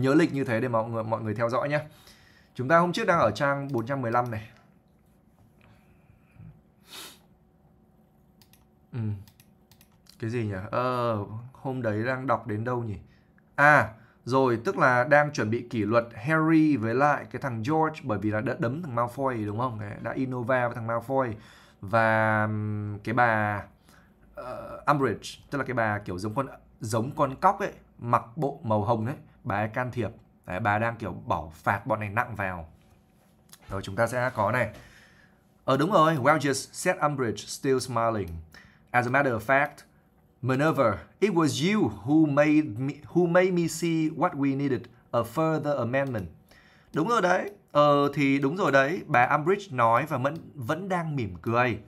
nhớ lịch như thế để mọi người mọi người theo dõi nhé chúng ta hôm trước đang ở trang 415 này ừ. cái gì nhỉ ờ, hôm đấy đang đọc đến đâu nhỉ à rồi tức là đang chuẩn bị kỷ luật Harry với lại cái thằng George bởi vì là đã đấm thằng Malfoy đúng không đã Innova với thằng Malfoy và cái bà uh, Umbridge tức là cái bà kiểu giống con giống con cóc ấy mặc bộ màu hồng ấy bà ấy can thiệp Đấy, bà đang kiểu bảo phạt bọn này nặng vào rồi chúng ta sẽ có này ờ đúng rồi well just said Umbridge still smiling as a matter of fact Minerva it was you who made me, who made me see what we needed a further amendment đúng rồi đấy ờ thì đúng rồi đấy bà Umbridge nói và vẫn vẫn đang mỉm cười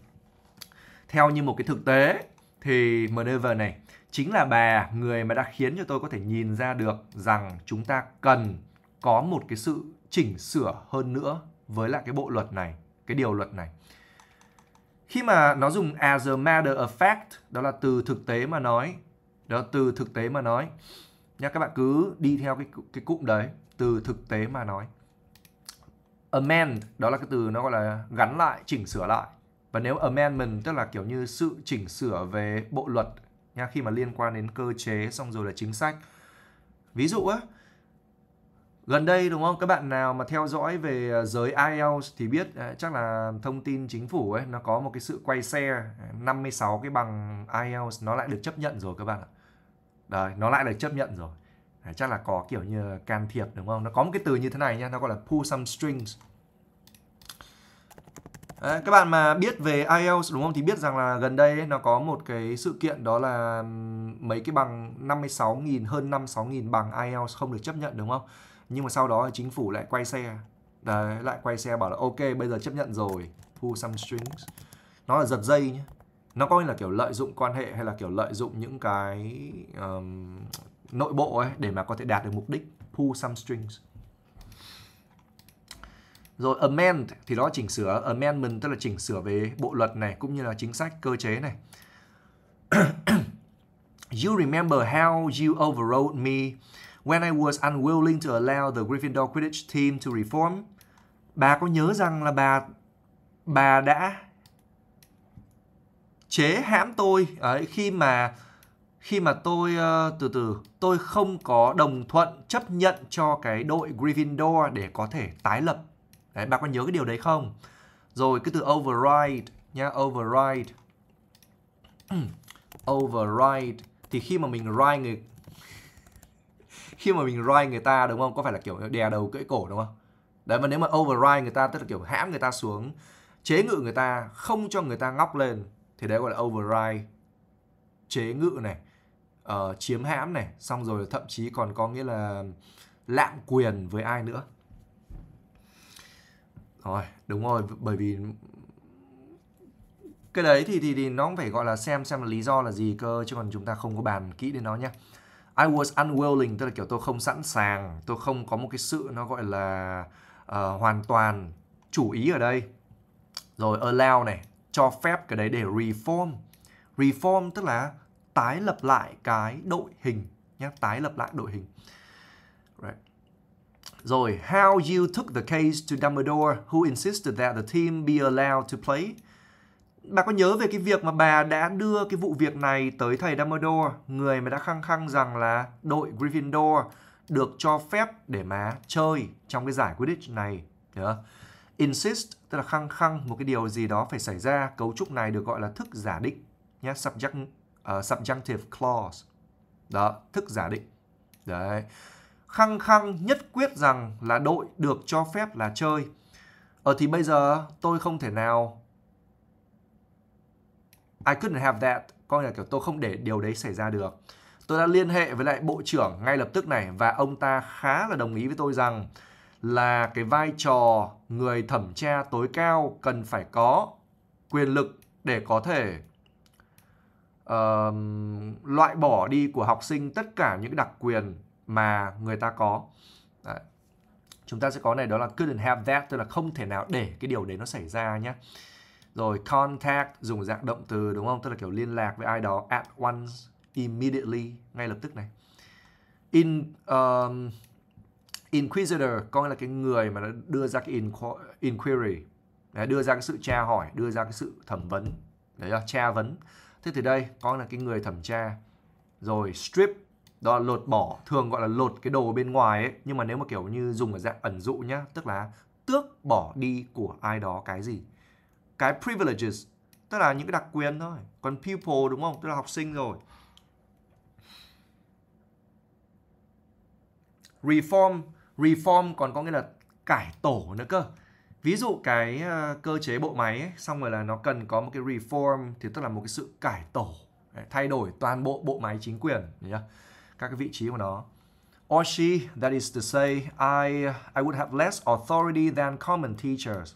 theo như một cái thực tế thì Minerva này chính là bà người mà đã khiến cho tôi có thể nhìn ra được rằng chúng ta cần có một cái sự chỉnh sửa hơn nữa với lại cái bộ luật này, cái điều luật này. Khi mà nó dùng as a matter of fact, đó là từ thực tế mà nói. Đó từ thực tế mà nói. Nha các bạn cứ đi theo cái cái cụm đấy, từ thực tế mà nói. Amend đó là cái từ nó gọi là gắn lại, chỉnh sửa lại. Và nếu amendment tức là kiểu như sự chỉnh sửa về bộ luật nha khi mà liên quan đến cơ chế xong rồi là chính sách ví dụ á gần đây đúng không các bạn nào mà theo dõi về ờ, giới IELTS thì biết ờ, chắc là thông tin chính phủ ấy nó có một cái sự quay xe 56 ờ, cái bằng IELTS nó lại được chấp nhận rồi các bạn ạ đấy nó lại được chấp nhận rồi chắc là có kiểu như can thiệp đúng không nó có một cái từ như thế này nha nó gọi là pull some strings Đấy, à, các bạn mà biết về IELTS đúng không thì biết rằng là gần đây ấy, nó có một cái sự kiện đó là mấy cái bằng 56.000 hơn 56.000 bằng IELTS không được chấp nhận đúng không? Nhưng mà sau đó chính phủ lại quay xe. Đấy, lại quay xe bảo là ok bây giờ chấp nhận rồi, pull some strings. Nó là giật dây nhé. Nó coi là kiểu lợi dụng quan hệ hay là kiểu lợi dụng những cái um, nội bộ ấy để mà có thể đạt được mục đích pull some strings. Rồi amend thì đó chỉnh sửa, amendment tức là chỉnh sửa về bộ luật này cũng như là chính sách cơ chế này. you remember how you overrode me when I was unwilling to allow the Gryffindor Quidditch team to reform. Bà có nhớ rằng là bà bà đã chế hãm tôi ấy khi mà khi mà tôi uh, từ từ tôi không có đồng thuận chấp nhận cho cái đội Gryffindor để có thể tái lập Đấy, bà con nhớ cái điều đấy không? Rồi cái từ override nha, override. override thì khi mà mình write người khi mà mình write người ta đúng không? Có phải là kiểu đè đầu cưỡi cổ đúng không? Đấy mà nếu mà override người ta tức là kiểu hãm người ta xuống, chế ngự người ta, không cho người ta ngóc lên thì đấy gọi là override. Chế ngự này, uh, chiếm hãm này, xong rồi thậm chí còn có nghĩa là lạm quyền với ai nữa rồi đúng rồi bởi vì cái đấy thì thì thì nó cũng phải gọi là xem xem là lý do là gì cơ chứ còn chúng ta không có bàn kỹ đến nó nhé I was unwilling tức là kiểu tôi không sẵn sàng tôi không có một cái sự nó gọi là uh, hoàn toàn chủ ý ở đây rồi allow này cho phép cái đấy để reform reform tức là tái lập lại cái đội hình nhé tái lập lại đội hình right. Rồi, how you took the case to Dumbledore who insisted that the team be allowed to play. Bà có nhớ về cái việc mà bà đã đưa cái vụ việc này tới thầy Dumbledore, người mà đã khăng khăng rằng là đội Gryffindor được cho phép để mà chơi trong cái giải Quidditch này. Yeah. Insist, tức là khăng khăng một cái điều gì đó phải xảy ra. Cấu trúc này được gọi là thức giả định. Nhá, subject, uh, subjunctive clause. Đó, thức giả định. Đấy khăng khăng nhất quyết rằng là đội được cho phép là chơi. Ờ thì bây giờ tôi không thể nào I couldn't have that. Coi là kiểu tôi không để điều đấy xảy ra được. Tôi đã liên hệ với lại bộ trưởng ngay lập tức này và ông ta khá là đồng ý với tôi rằng là cái vai trò người thẩm tra tối cao cần phải có quyền lực để có thể uh, loại bỏ đi của học sinh tất cả những đặc quyền mà người ta có Đấy. chúng ta sẽ có này đó là couldn't have that tức là không thể nào để cái điều đấy nó xảy ra nhé rồi contact dùng dạng động từ đúng không tức là kiểu liên lạc với ai đó at once immediately ngay lập tức này in um, inquisitor có nghĩa là cái người mà nó đưa ra cái inquiry đưa ra cái sự tra hỏi đưa ra cái sự thẩm vấn đấy là tra vấn thế thì đây có là cái người thẩm tra rồi strip đó là lột bỏ thường gọi là lột cái đồ bên ngoài ấy nhưng mà nếu mà kiểu như dùng ở dạng ẩn dụ nhá tức là tước bỏ đi của ai đó cái gì cái privileges tức là những cái đặc quyền thôi còn people đúng không tức là học sinh rồi reform reform còn có nghĩa là cải tổ nữa cơ ví dụ cái ờ, cơ chế bộ máy ấy, xong rồi là nó cần có một cái reform thì tức là một cái sự cải tổ thay đổi toàn bộ bộ máy chính quyền nhá các cái vị trí của nó. Or she, that is to say, I I would have less authority than common teachers.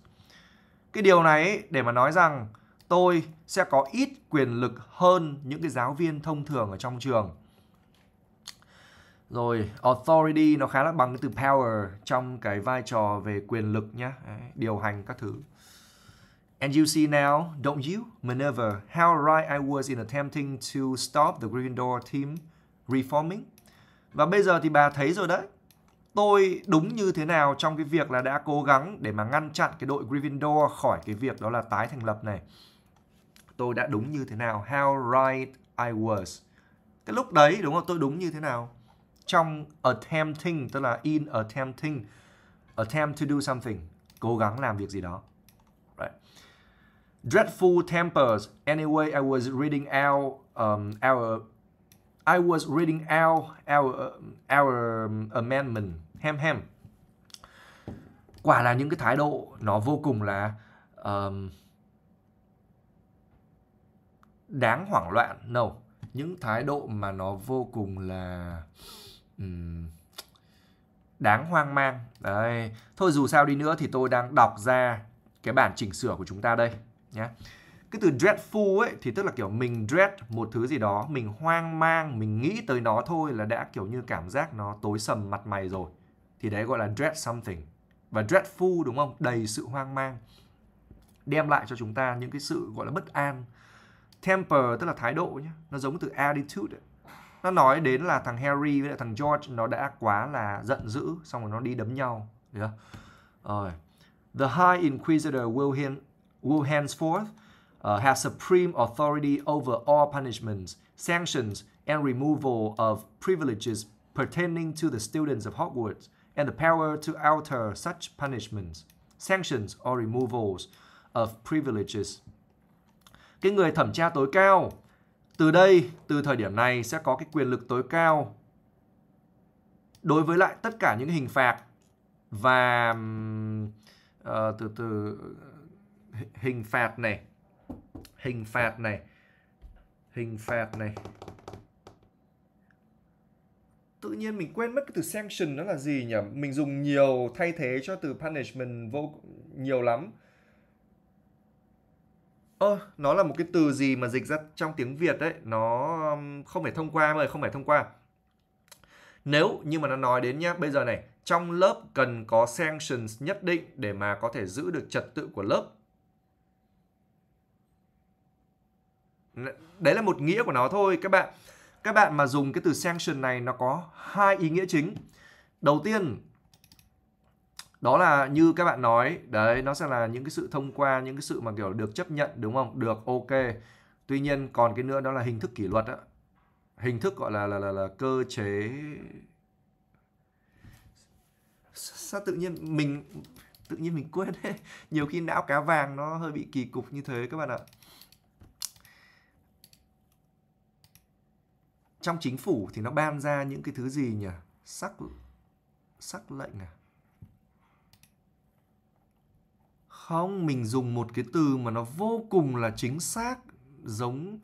Cái điều này để mà nói rằng tôi sẽ có ít quyền lực hơn những cái giáo viên thông thường ở trong trường. Rồi authority nó khá là bằng cái từ power trong cái vai trò về quyền lực nhá, điều hành các thứ. And you see now, don't you, Minerva, how right I was in attempting to stop the Gryffindor team reforming. Và bây giờ thì bà thấy rồi đấy. Tôi đúng như thế nào trong cái việc là đã cố gắng để mà ngăn chặn cái đội Gryffindor khỏi cái việc đó là tái thành lập này. Tôi đã đúng như thế nào? How right I was. Cái lúc đấy đúng không? Tôi đúng như thế nào? Trong attempting tức là in attempting attempt to do something, cố gắng làm việc gì đó. Right. Dreadful tempers. Anyway, I was reading out um, our I was reading our our, um, our um, amendment hem hem. Quả là những cái thái độ nó vô cùng là um, đáng hoảng loạn. No, những thái độ mà nó vô cùng là um, đáng hoang mang. Đấy, thôi dù sao đi nữa thì tôi đang đọc ra cái bản chỉnh sửa của chúng ta đây nhé. Yeah cái từ dreadful ấy thì tức là kiểu mình dread một thứ gì đó mình hoang mang mình nghĩ tới nó thôi là đã kiểu như cảm giác nó tối sầm mặt mày rồi thì đấy gọi là dread something và dreadful đúng không đầy sự hoang mang đem lại cho chúng ta những cái sự gọi là bất an temper tức là thái độ nhé nó giống từ attitude ấy. nó nói đến là thằng Harry với lại thằng George nó đã quá là giận dữ xong rồi nó đi đấm nhau được Rồi. The High Inquisitor will, hen, will henceforth uh, has supreme authority over all punishments, sanctions, and removal of privileges pertaining to the students of Hogwarts, and the power to alter such punishments, sanctions, or removals of privileges. Cái người thẩm tra tối cao, từ đây, từ thời điểm này sẽ có cái quyền lực tối cao đối với lại tất cả những hình phạt và uh, từ từ hình phạt này hình phạt này hình phạt này tự nhiên mình quên mất cái từ sanction nó là gì nhỉ mình dùng nhiều thay thế cho từ punishment vô nhiều lắm ơ ờ, nó là một cái từ gì mà dịch ra trong tiếng việt đấy nó không phải thông qua mời không phải thông qua nếu như mà nó nói đến nhá bây giờ này trong lớp cần có sanctions nhất định để mà có thể giữ được trật tự của lớp đấy là một nghĩa của nó thôi các bạn các bạn mà dùng cái từ sanction này nó có hai ý nghĩa chính đầu tiên đó là như các bạn nói đấy nó sẽ là những cái sự thông qua những cái sự mà kiểu được chấp nhận đúng không được ok tuy nhiên còn cái nữa đó là hình thức kỷ luật á hình thức gọi là là là, là cơ chế sao tự nhiên mình tự nhiên mình quên ấy. nhiều khi não cá vàng nó hơi bị kỳ cục như thế các bạn ạ trong chính phủ thì nó ban ra những cái thứ gì nhỉ sắc sắc lệnh à không mình dùng một cái từ mà nó vô cùng là chính xác giống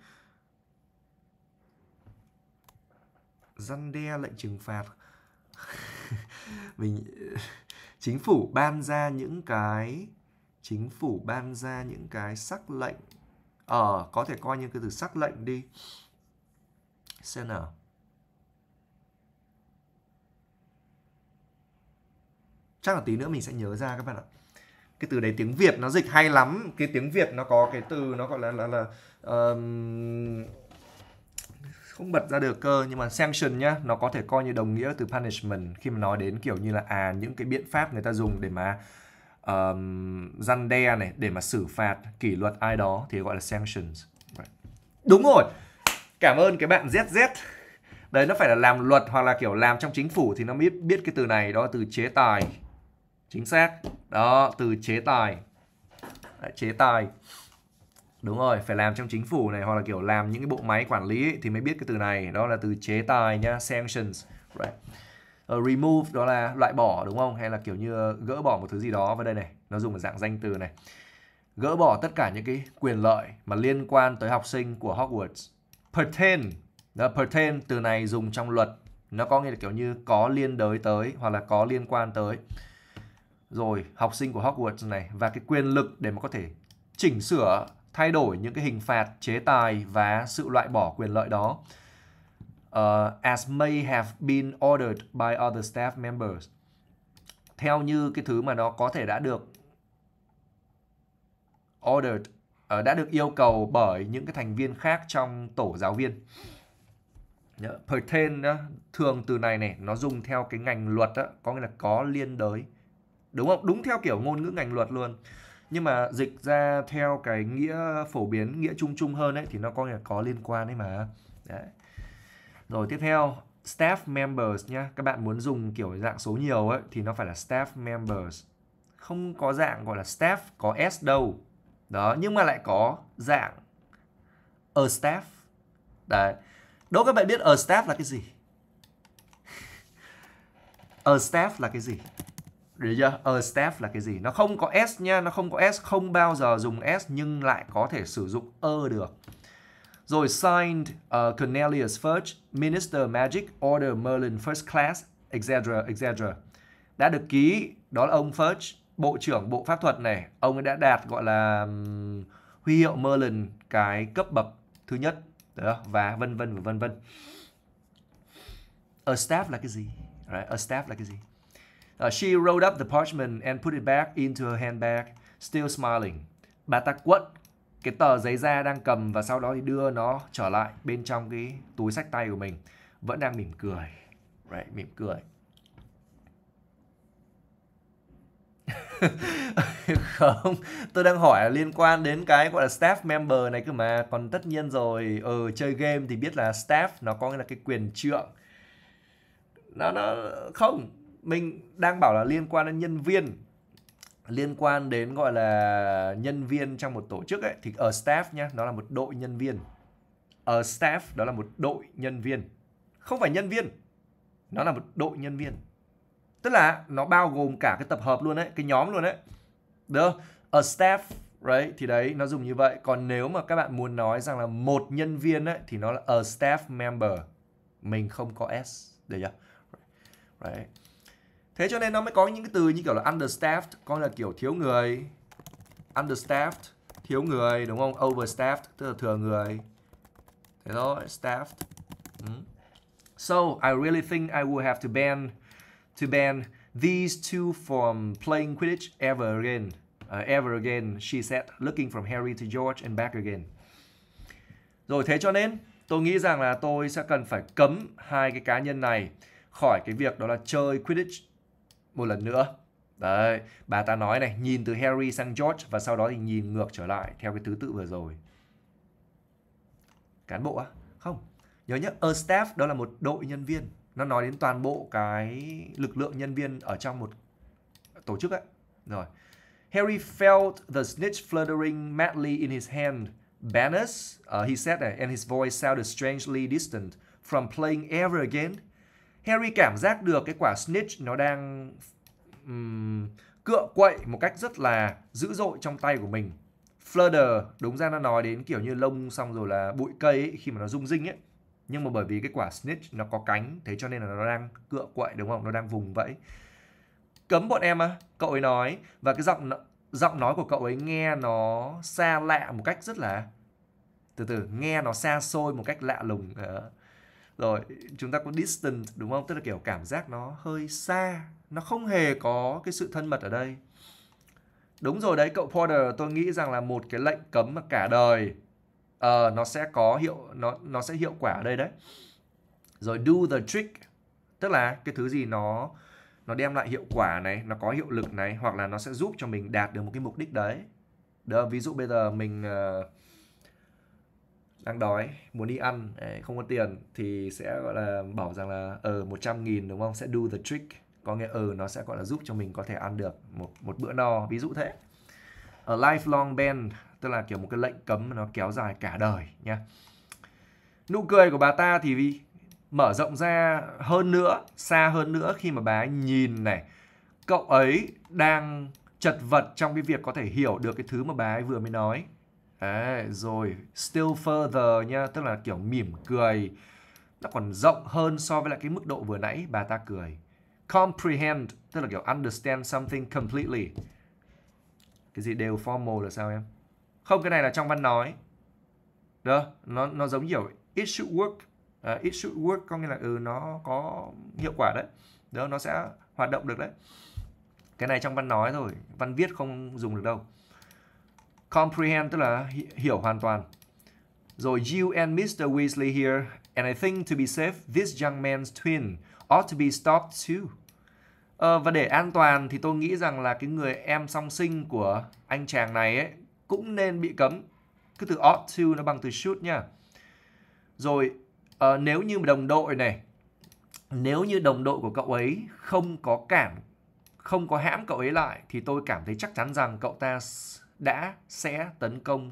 răn đe lệnh trừng phạt mình chính phủ ban ra những cái chính phủ ban ra những cái sắc lệnh ở ờ, có thể coi như cái từ sắc lệnh đi xem chắc là tí nữa mình sẽ nhớ ra các bạn ạ cái từ đấy tiếng việt nó dịch hay lắm cái tiếng việt nó có cái từ nó gọi là là là um, không bật ra được cơ nhưng mà sanction nhá nó có thể coi như đồng nghĩa từ punishment khi mà nói đến kiểu như là à những cái biện pháp người ta dùng để mà um, răn đe này để mà xử phạt kỷ luật ai đó thì gọi là sanctions right. đúng rồi cảm ơn cái bạn ZZ đấy nó phải là làm luật hoặc là kiểu làm trong chính phủ thì nó biết biết cái từ này đó từ chế tài chính xác đó từ chế tài đấy, chế tài đúng rồi phải làm trong chính phủ này hoặc là kiểu làm những cái bộ máy quản lý ấy, thì mới biết cái từ này đó là từ chế tài nhá sanctions right. uh, remove đó là loại bỏ đúng không hay là kiểu như ờ, gỡ bỏ một thứ gì đó vào đây này nó dùng ở dạng danh từ này gỡ bỏ tất cả những cái quyền lợi mà liên quan tới học sinh của Hogwarts pertain đó, pertain từ này dùng trong luật nó có nghĩa là kiểu như có liên đới tới hoặc là có liên quan tới rồi học sinh của Hogwarts này và cái quyền lực để mà có thể chỉnh sửa thay đổi những cái hình phạt chế tài và sự loại bỏ quyền lợi đó uh, as may have been ordered by other staff members theo như cái thứ mà nó có thể đã được ordered Ờ, đã được yêu cầu bởi những cái thành viên khác trong tổ giáo viên. Pertain thường từ này này nó dùng theo cái ngành luật đó, có nghĩa là có liên đới. Đúng không? Đúng theo kiểu ngôn ngữ ngành luật luôn. Nhưng mà dịch ra theo cái nghĩa phổ biến, nghĩa chung chung hơn ấy thì nó có nghĩa là có liên quan đấy mà. Đấy. Rồi tiếp theo staff members nhá. Các bạn muốn dùng kiểu dạng số nhiều ấy thì nó phải là staff members. Không có dạng gọi là staff có S đâu đó nhưng mà lại có dạng a staff đấy đố các bạn biết a staff là cái gì a staff là cái gì được chưa? A staff là cái gì? Nó không có S nha, nó không có S, không bao giờ dùng S nhưng lại có thể sử dụng ơ được. Rồi signed uh, Cornelius Fudge, Minister Magic, Order Merlin First Class, etc. etc. Đã được ký, đó là ông Fudge Bộ trưởng Bộ Pháp thuật này, ông ấy đã đạt gọi là huy hiệu Merlin cái cấp bậc thứ nhất và vân vân và vân vân. A staff là cái gì? Right, a staff là cái gì? Uh, she rolled up the parchment and put it back into her handbag, still smiling. Bà ta quất cái tờ giấy da đang cầm và sau đó thì đưa nó trở lại bên trong cái túi sách tay của mình, vẫn đang mỉm cười. Right, mỉm cười. không tôi đang hỏi là liên quan đến cái gọi là staff member này cơ mà còn tất nhiên rồi ở ờ, ừ, chơi game thì biết là staff nó có nghĩa là cái quyền trượng nó nó không mình đang bảo là liên quan đến nhân viên liên quan đến gọi là nhân viên trong một tổ chức ấy thì ở staff nhá nó là một đội nhân viên ở staff đó là một đội nhân viên không phải nhân viên nó là một đội nhân viên tức là nó bao gồm cả cái tập hợp luôn đấy cái nhóm luôn đấy được a staff right thì đấy nó dùng như vậy còn nếu mà các bạn muốn nói rằng là một nhân viên ấy, thì nó là a staff member mình không có s được chưa right. thế cho nên nó mới có những cái từ như kiểu là understaffed coi là kiểu thiếu người understaffed thiếu người đúng không overstaffed tức là thừa người thế thôi staffed mm. so I really think I will have to ban to ban these two from playing Quidditch ever again. Uh, ever again, she said, looking from Harry to George and back again. Rồi thế cho nên tôi nghĩ rằng là tôi sẽ cần phải cấm hai cái cá nhân này khỏi cái việc đó là chơi Quidditch một lần nữa. Đấy, bà ta nói này, nhìn từ Harry sang George và sau đó thì nhìn ngược trở lại theo cái thứ tự vừa rồi. Cán bộ á? Không. Nhớ nhé, a staff đó là một đội nhân viên nó nói đến toàn bộ cái lực lượng nhân viên ở trong một tổ chức ấy. Rồi. Harry felt the snitch fluttering madly in his hand. Banners, uh, he said, uh, and his voice sounded strangely distant from playing ever again. Harry cảm giác được cái quả snitch nó đang um, cựa quậy một cách rất là dữ dội trong tay của mình. Flutter, đúng ra nó nói đến kiểu như lông xong rồi là bụi cây ấy, khi mà nó rung rinh ấy nhưng mà bởi vì cái quả snitch nó có cánh thế cho nên là nó đang cựa quậy đúng không nó đang vùng vẫy cấm bọn em à cậu ấy nói và cái giọng giọng nói của cậu ấy nghe nó xa lạ một cách rất là từ từ nghe nó xa xôi một cách lạ lùng ờ. rồi chúng ta có distant đúng không tức là kiểu cảm giác nó hơi xa nó không hề có cái sự thân mật ở đây đúng rồi đấy cậu Porter tôi nghĩ rằng là một cái lệnh cấm mà cả đời uh, nó sẽ có hiệu nó nó sẽ hiệu quả ở đây đấy rồi do the trick tức là cái thứ gì nó nó đem lại hiệu quả này nó có hiệu lực này hoặc là nó sẽ giúp cho mình đạt được một cái mục đích đấy đó ví dụ bây giờ mình uh, đang đói muốn đi ăn không có tiền thì sẽ gọi là bảo rằng là ở uh, 100 nghìn đúng không sẽ do the trick có nghĩa ở ờ, uh, nó sẽ gọi là giúp cho mình có thể ăn được một một bữa no ví dụ thế a lifelong band tức là kiểu một cái lệnh cấm mà nó kéo dài cả đời nha nụ cười của bà ta thì mở rộng ra hơn nữa xa hơn nữa khi mà bà ấy nhìn này cậu ấy đang chật vật trong cái việc có thể hiểu được cái thứ mà bà ấy vừa mới nói Đấy, rồi still further nha tức là kiểu mỉm cười nó còn rộng hơn so với lại cái mức độ vừa nãy bà ta cười comprehend tức là kiểu understand something completely cái gì đều formal là sao em không, cái này là trong văn nói. Đó, nó nó giống kiểu it should work. Uh, it should work có nghĩa là ừ nó có hiệu quả đấy. Đó nó sẽ hoạt động được đấy. Cái này trong văn nói rồi văn viết không dùng được đâu. Comprehend tức là hiểu hoàn toàn. Rồi you and Mr. Weasley here and I think to be safe this young man's twin ought to be stopped too. Ờ, và để an toàn thì tôi nghĩ rằng là cái người em song sinh của anh chàng này ấy cũng nên bị cấm. cứ từ ought to nó bằng từ should nha. Rồi uh, nếu như đồng đội này, nếu như đồng đội của cậu ấy không có cảm, không có hãm cậu ấy lại thì tôi cảm thấy chắc chắn rằng cậu ta đã sẽ tấn công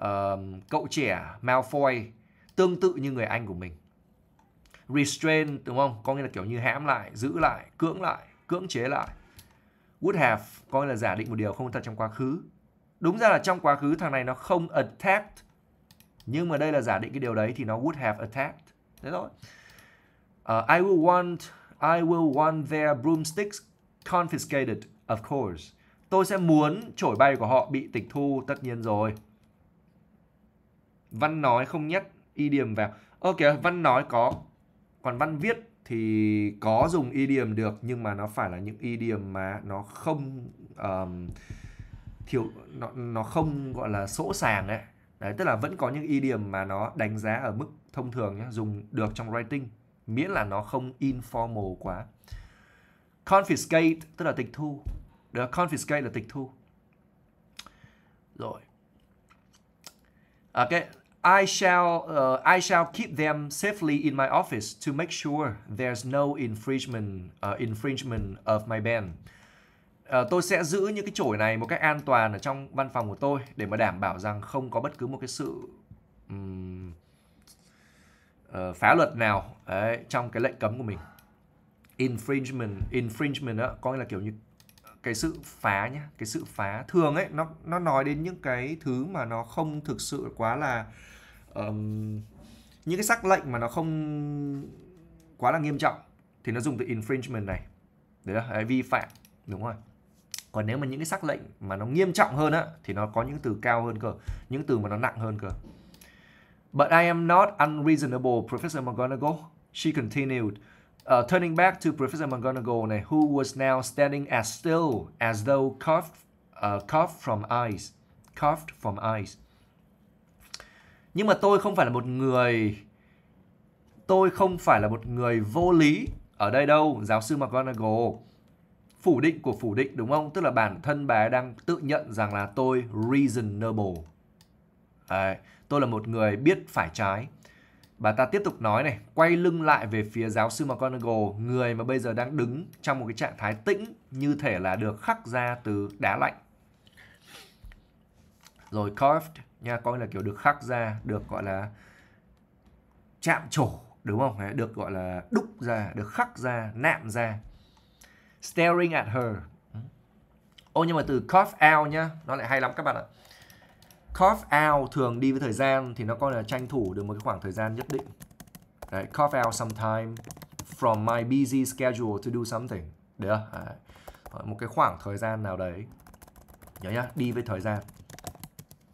uh, cậu trẻ Malfoy tương tự như người anh của mình. Restrain đúng không? Có nghĩa là kiểu như hãm lại, giữ lại, cưỡng lại, cưỡng chế lại. Would have coi là giả định một điều không thật trong quá khứ Đúng ra là trong quá khứ thằng này nó không attacked. Nhưng mà đây là giả định cái điều đấy thì nó would have attacked. Thế thôi. Uh, I will want I will want their broomsticks confiscated, of course. Tôi sẽ muốn chổi bay của họ bị tịch thu tất nhiên rồi. Văn nói không nhắc idiom vào. Ok, văn nói có. Còn văn viết thì có dùng idiom được nhưng mà nó phải là những idiom mà nó không um, thiếu nó nó không gọi là sỗ sàng đấy đấy tức là vẫn có những điểm mà nó đánh giá ở mức thông thường nhé dùng được trong writing miễn là nó không informal quá confiscate tức là tịch thu được confiscate là tịch thu rồi ok I shall uh, I shall keep them safely in my office to make sure there's no infringement uh, infringement of my ban Ờ, tôi sẽ giữ những cái chổi này một cách an toàn ở trong văn phòng của tôi để mà đảm bảo rằng không có bất cứ một cái sự um, uh, phá luật nào đấy, trong cái lệnh cấm của mình infringement infringement đó có nghĩa là kiểu như cái sự phá nhá cái sự phá thường ấy nó nó nói đến những cái thứ mà nó không thực sự quá là um, những cái sắc lệnh mà nó không quá là nghiêm trọng thì nó dùng từ infringement này đấy là vi phạm đúng rồi còn nếu mà những cái sắc lệnh mà nó nghiêm trọng hơn á thì nó có những từ cao hơn cơ những từ mà nó nặng hơn cơ but I am not unreasonable Professor McGonagall she continued uh, turning back to Professor McGonagall này who was now standing as still as though coughed uh, coughed from ice, coughed from ice. nhưng mà tôi không phải là một người tôi không phải là một người vô lý ở đây đâu giáo sư McGonagall phủ định của phủ định đúng không? Tức là bản thân bà ấy đang tự nhận rằng là tôi reasonable. Đấy, tôi là một người biết phải trái. Bà ta tiếp tục nói này, quay lưng lại về phía giáo sư McGonagall, người mà bây giờ đang đứng trong một cái trạng thái tĩnh như thể là được khắc ra từ đá lạnh. Rồi carved, nha, coi là kiểu được khắc ra, được gọi là chạm trổ, đúng không? Được gọi là đúc ra, được khắc ra, nạm ra staring at her ô nhưng mà từ cough out nhá nó lại hay lắm các bạn ạ cough out thường đi với thời gian thì nó coi là tranh thủ được một cái khoảng thời gian nhất định Đấy, cough out some time from my busy schedule to do something được không? một cái khoảng thời gian nào đấy nhớ nhá đi với thời gian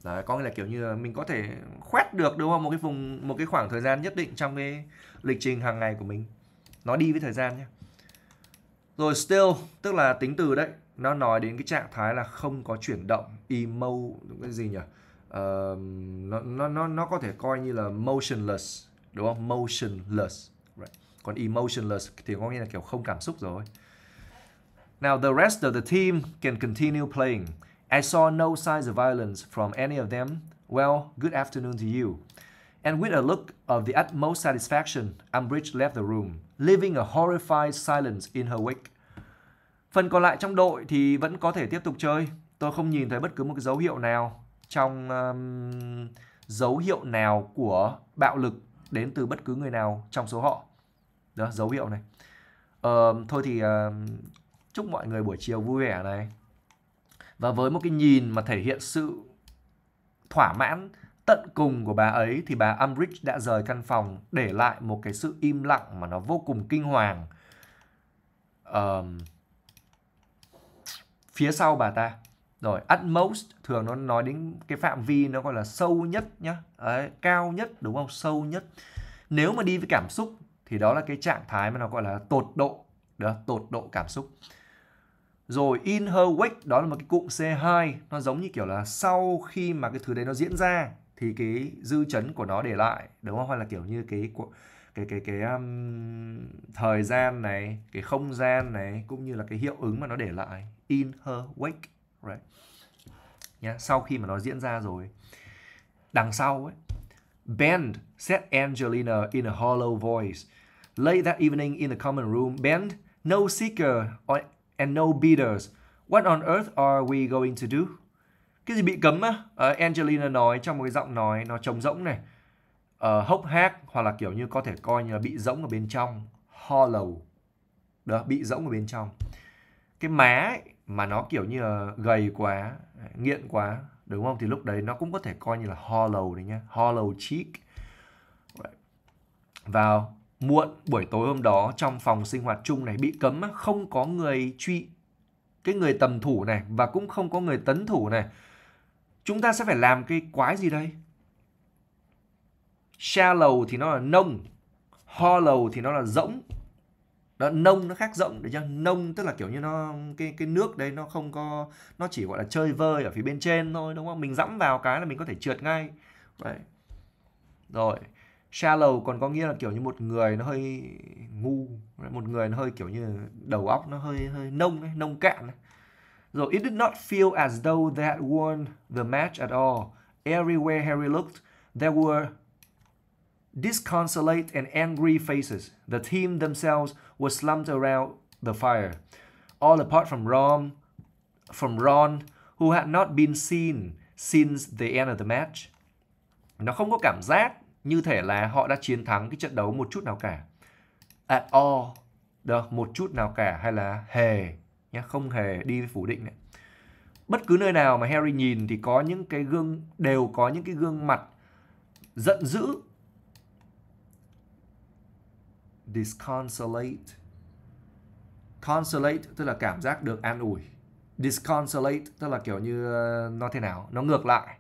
Đấy, có nghĩa là kiểu như mình có thể khoét được đúng không một cái vùng một cái khoảng thời gian nhất định trong cái lịch trình hàng ngày của mình nó đi với thời gian nhé rồi still tức là tính từ đấy, nó nói đến cái trạng thái là không có chuyển động, emo cái gì nhỉ? Uh, nó nó nó nó có thể coi như là motionless, đúng không? Motionless. Right. Còn emotionless thì có nghĩa là kiểu không cảm xúc rồi. Now the rest of the team can continue playing. I saw no signs of violence from any of them. Well, good afternoon to you. And with a look of the utmost satisfaction, Umbridge left the room, leaving a horrified silence in her wake. Phần còn lại trong đội thì vẫn có thể tiếp tục chơi. Tôi không nhìn thấy bất cứ một cái dấu hiệu nào trong um, dấu hiệu nào của bạo lực đến từ bất cứ người nào trong số họ. Đó, dấu hiệu này. Uh, thôi thì uh, chúc mọi người buổi chiều vui vẻ này. Và với một cái nhìn mà thể hiện sự thỏa mãn tận cùng của bà ấy thì bà Umbridge đã rời căn phòng để lại một cái sự im lặng mà nó vô cùng kinh hoàng. Um, phía sau bà ta. Rồi at most thường nó nói đến cái phạm vi nó gọi là sâu nhất nhá. Đấy, cao nhất đúng không? Sâu nhất. Nếu mà đi với cảm xúc thì đó là cái trạng thái mà nó gọi là tột độ, đó, tột độ cảm xúc. Rồi in her wake đó là một cái cụm C2 nó giống như kiểu là sau khi mà cái thứ đấy nó diễn ra thì cái dư chấn của nó để lại đúng không hay là kiểu như cái cái cái cái um, thời gian này cái không gian này cũng như là cái hiệu ứng mà nó để lại in her wake right nhá sau khi mà nó diễn ra rồi đằng sau ấy Bend said Angelina in a hollow voice late that evening in the common room Bend no seeker or, and no beaters. what on earth are we going to do cái gì bị cấm á uh, Angelina nói trong một cái giọng nói nó trống rỗng này uh, hốc hác hoặc là kiểu như có thể coi như là bị rỗng ở bên trong hollow đó bị rỗng ở bên trong cái má ấy, mà nó kiểu như là gầy quá nghiện quá đúng không thì lúc đấy nó cũng có thể coi như là hollow đấy nhá hollow cheek vào muộn buổi tối hôm đó trong phòng sinh hoạt chung này bị cấm không có người truy cái người tầm thủ này và cũng không có người tấn thủ này Chúng ta sẽ phải làm cái quái gì đây? Shallow thì nó là nông. Hollow thì nó là rỗng. Đó, nông nó khác rộng để cho nông tức là kiểu như nó cái cái nước đấy nó không có nó chỉ gọi là chơi vơi ở phía bên trên thôi đúng không mình dẫm vào cái là mình có thể trượt ngay vậy rồi shallow còn có nghĩa là kiểu như một người nó hơi ngu một người nó hơi kiểu như đầu óc nó hơi hơi nông ấy, nông cạn ấy. Rồi it did not feel as though they had won the match at all. Everywhere Harry looked, there were disconsolate and angry faces. The team themselves were slumped around the fire, all apart from Ron, from Ron, who had not been seen since the end of the match. Nó không có cảm giác như thể là họ đã chiến thắng cái trận đấu một chút nào cả. At all, được, một chút nào cả hay là hề, nhá không hề đi phủ định này bất cứ nơi nào mà Harry nhìn thì có những cái gương đều có những cái gương mặt giận dữ disconsolate consolate tức là cảm giác được an ủi disconsolate tức là kiểu như ờ, nó thế nào nó ngược lại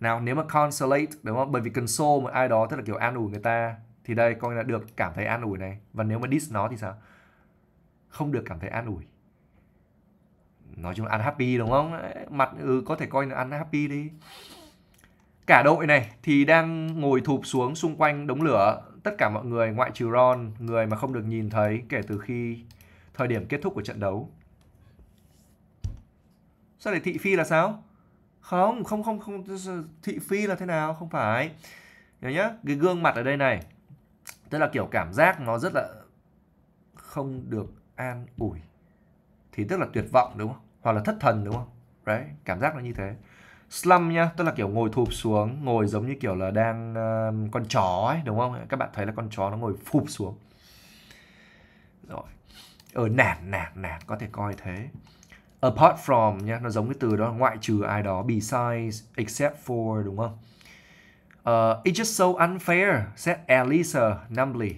nào nếu mà consolate đúng không bởi vì console một ai đó tức là kiểu an ủi người ta thì đây coi là được cảm thấy an ủi này và nếu mà dis nó thì sao không được cảm thấy an ủi nói chung là unhappy đúng không mặt ừ, có thể coi là unhappy đi cả đội này thì đang ngồi thụp xuống xung quanh đống lửa tất cả mọi người ngoại trừ Ron người mà không được nhìn thấy kể từ khi thời điểm kết thúc của trận đấu sao lại thị phi là sao không không không không thị phi là thế nào không phải nhớ nhá cái gương mặt ở đây này tức là kiểu cảm giác nó rất là không được an ủi thì tức là tuyệt vọng đúng không hoặc là thất thần đúng không đấy cảm giác nó như thế slum nha tức là kiểu ngồi thụp xuống ngồi giống như kiểu là đang uh, con chó ấy đúng không các bạn thấy là con chó nó ngồi phụp xuống rồi ở ờ, nản nản nản có thể coi thế apart from nhá nó giống cái từ đó ngoại trừ ai đó besides except for đúng không uh, it's just so unfair said Elisa numbly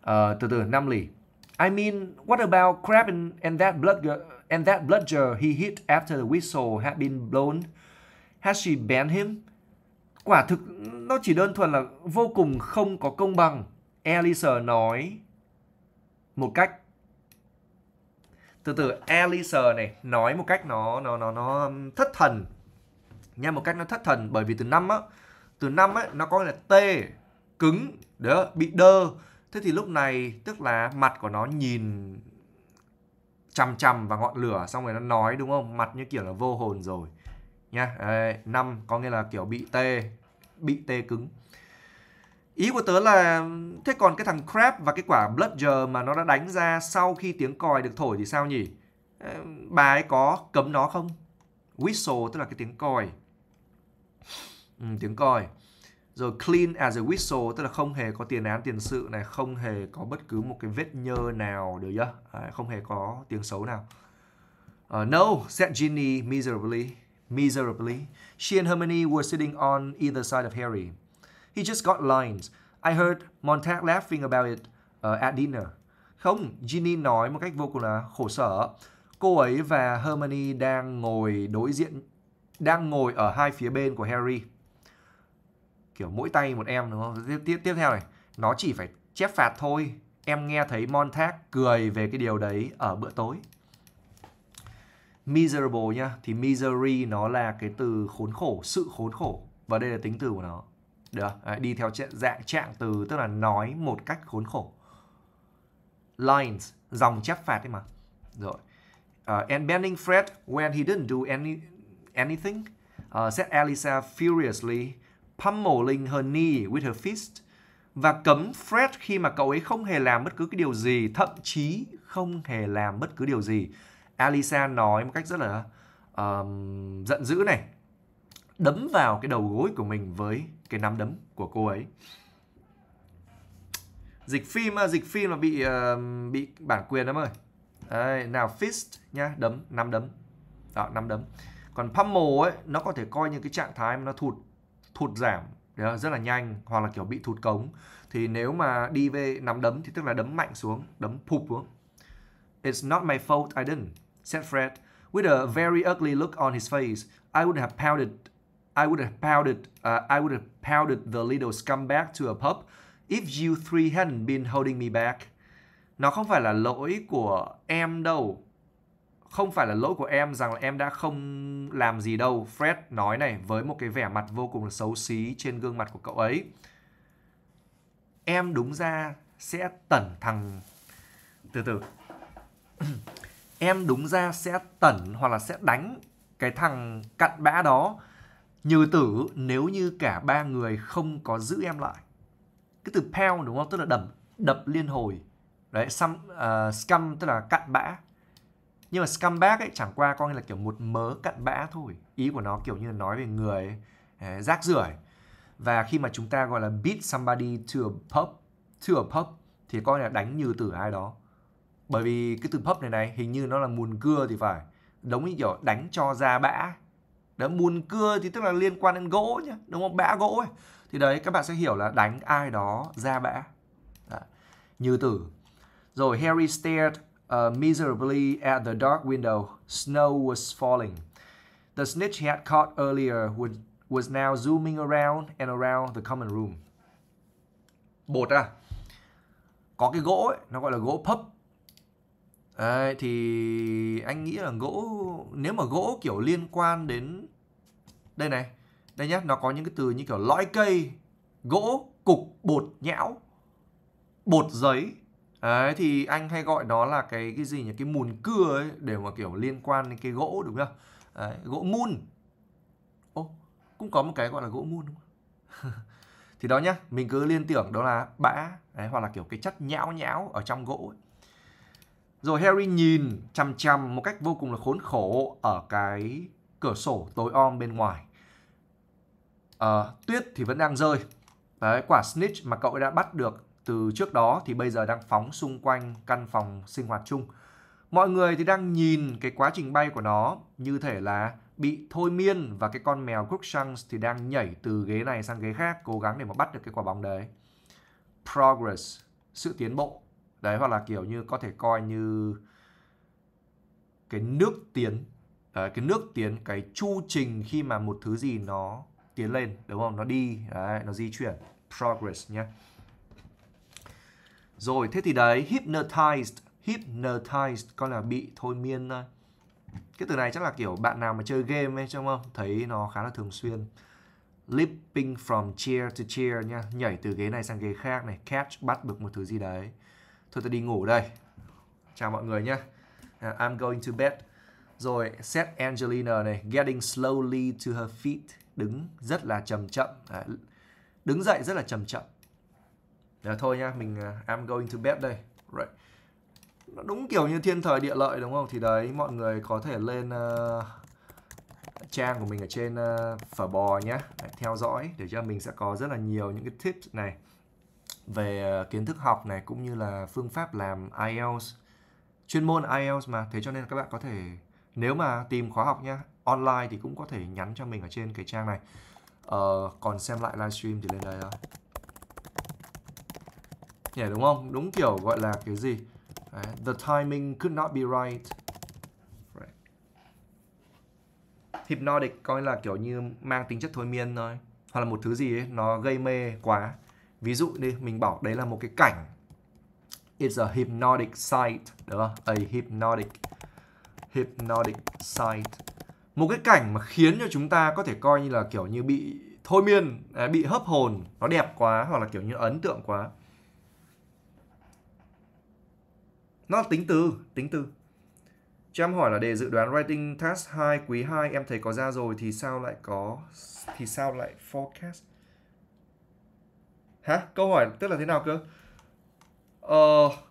uh, từ từ numbly I mean, what about Crab and, that bludger and that bludger he hit after the whistle had been blown? Has she banned him? Quả thực nó chỉ đơn thuần là vô cùng không có công bằng. Elisa nói một cách từ từ Elisa này nói một cách nó nó nó nó um, thất thần nha một cách nó thất thần bởi vì từ năm á từ năm á nó có là t cứng đó bị đơ Thế thì lúc này tức là mặt của nó nhìn chằm chằm vào ngọn lửa xong rồi nó nói đúng không? Mặt như kiểu là vô hồn rồi. Nha, Đấy, 5 có nghĩa là kiểu bị tê, bị tê cứng. Ý của tớ là thế còn cái thằng Crab và cái quả Bludger mà nó đã đánh ra sau khi tiếng còi được thổi thì sao nhỉ? Ờ, bà ấy có cấm nó không? Whistle tức là cái tiếng còi. Ừ, tiếng còi rồi clean as a whistle tức là không hề có tiền án tiền sự này không hề có bất cứ một cái vết nhơ nào được chưa không hề có tiếng xấu nào uh, no said Ginny miserably miserably she and Hermione were sitting on either side of Harry he just got lines I heard Montag laughing about it uh, at dinner không Ginny nói một cách vô cùng là khổ sở cô ấy và Hermione đang ngồi đối diện đang ngồi ở hai phía bên của Harry kiểu mỗi tay một em đúng không tiếp tiếp tiếp theo này nó chỉ phải chép phạt thôi em nghe thấy Montag cười về cái điều đấy ở bữa tối miserable nhá thì misery nó là cái từ khốn khổ sự khốn khổ và đây là tính từ của nó được à, đi theo dạng trạng từ tức là nói một cách khốn khổ lines dòng chép phạt ấy mà rồi uh, and bending Fred when he didn't do any anything uh, said Alisa furiously pummeling her knee with her fist và cấm Fred khi mà cậu ấy không hề làm bất cứ cái điều gì, thậm chí không hề làm bất cứ điều gì. Alisa nói một cách rất là um, giận dữ này, đấm vào cái đầu gối của mình với cái nắm đấm của cô ấy. Dịch phim dịch phim mà bị uh, bị bản quyền lắm ơi. Đấy, nào fist nhá, đấm, nắm đấm. Đó, nắm đấm. Còn pummel ấy, nó có thể coi như cái trạng thái mà nó thụt thụt giảm rất là nhanh hoặc là kiểu bị thụt cống thì nếu mà đi về nắm đấm thì tức là đấm mạnh xuống đấm phụp xuống It's not my fault I didn't said Fred with a very ugly look on his face I would have pounded I would have pounded uh, I would have pounded the little scumbag to a pulp if you three hadn't been holding me back nó không phải là lỗi của em đâu không phải là lỗi của em rằng là em đã không làm gì đâu. Fred nói này với một cái vẻ mặt vô cùng là xấu xí trên gương mặt của cậu ấy. Em đúng ra sẽ tẩn thằng... Từ từ. em đúng ra sẽ tẩn hoặc là sẽ đánh cái thằng cặn bã đó như tử nếu như cả ba người không có giữ em lại. Cái từ pound đúng không? Tức là đập, đập liên hồi. Đấy, some, uh, ờ, scum tức là cặn bã nhưng mà scumbag ấy chẳng qua coi nghĩa là kiểu một mớ cặn bã thôi ý của nó kiểu như là nói về người ấy, à, rác rưởi và khi mà chúng ta gọi là beat somebody to a pub to a pub thì coi là đánh như từ ai đó bởi vì cái từ pub này này hình như nó là mùn cưa thì phải đúng như kiểu đánh cho ra bã đó mùn cưa thì tức là liên quan đến gỗ nhá đúng không bã gỗ ấy thì đấy các bạn sẽ hiểu là đánh ai đó ra bã đó. như từ rồi Harry stared Uh, miserably at the dark window, snow was falling. The snitch he had caught earlier would, was now zooming around and around the common room. Bột à? Có cái gỗ ấy, nó gọi là gỗ pub. Đấy, thì anh nghĩ là gỗ nếu mà gỗ kiểu liên quan đến đây này đây nhá nó có những cái từ như kiểu lõi cây gỗ cục bột nhão bột giấy Đấy, thì anh hay gọi đó là cái cái gì nhỉ? Cái mùn cưa ấy để mà kiểu liên quan đến cái gỗ đúng không? Đấy, gỗ mun. Ô, cũng có một cái gọi là gỗ mun đúng không? thì đó nhá, mình cứ liên tưởng đó là bã đấy, hoặc là kiểu cái chất nhão nhão ở trong gỗ ấy. Rồi Harry nhìn chằm chằm một cách vô cùng là khốn khổ ở cái cửa sổ tối om bên ngoài. À, tuyết thì vẫn đang rơi. Đấy, quả snitch mà cậu đã bắt được từ trước đó thì bây giờ đang phóng xung quanh căn phòng sinh hoạt chung. Mọi người thì đang nhìn cái quá trình bay của nó như thể là bị thôi miên và cái con mèo Crookshanks thì đang nhảy từ ghế này sang ghế khác cố gắng để mà bắt được cái quả bóng đấy. Progress, sự tiến bộ. Đấy hoặc là kiểu như có thể coi như cái nước tiến đấy, cái nước tiến cái chu trình khi mà một thứ gì nó tiến lên đúng không nó đi đấy, nó di chuyển progress nhé rồi, thế thì đấy, hypnotized, hypnotized coi là bị thôi miên Cái từ này chắc là kiểu bạn nào mà chơi game ấy trong không? Thấy nó khá là thường xuyên. Leaping from chair to chair nha, nhảy từ ghế này sang ghế khác này, catch bắt được một thứ gì đấy. Thôi ta đi ngủ đây. Chào mọi người nhé. À, I'm going to bed. Rồi set Angelina này, getting slowly to her feet, đứng rất là chậm chậm. đứng dậy rất là chậm chậm để thôi nhá, mình uh, I'm going to bed đây. Right. Nó đúng kiểu như thiên thời địa lợi đúng không? Thì đấy, mọi người có thể lên uh, trang của mình ở trên uh, phở bò nhá Đấy, theo dõi để cho mình sẽ có rất là nhiều những cái tips này về uh, kiến thức học này cũng như là phương pháp làm IELTS chuyên môn IELTS mà thế cho nên các bạn có thể nếu mà tìm khóa học nhá online thì cũng có thể nhắn cho mình ở trên cái trang này uh, còn xem lại livestream thì lên đây thôi nhỉ đúng không? Đúng kiểu gọi là cái gì? Đấy, the timing could not be right. right. Hypnotic coi là kiểu như mang tính chất thôi miên thôi. Hoặc là một thứ gì ấy, nó gây mê quá. Ví dụ đi, mình bảo đấy là một cái cảnh. It's a hypnotic sight. Được không? A hypnotic. Hypnotic sight. Một cái cảnh mà khiến cho chúng ta có thể coi như là kiểu như bị thôi miên, à, bị hấp hồn, nó đẹp quá hoặc là kiểu như ấn tượng quá Nó là tính từ, tính từ. Cho em hỏi là để dự đoán writing task 2 quý 2 em thấy có ra rồi thì sao lại có thì sao lại forecast? Hả? Câu hỏi tức là thế nào cơ? Ờ uh,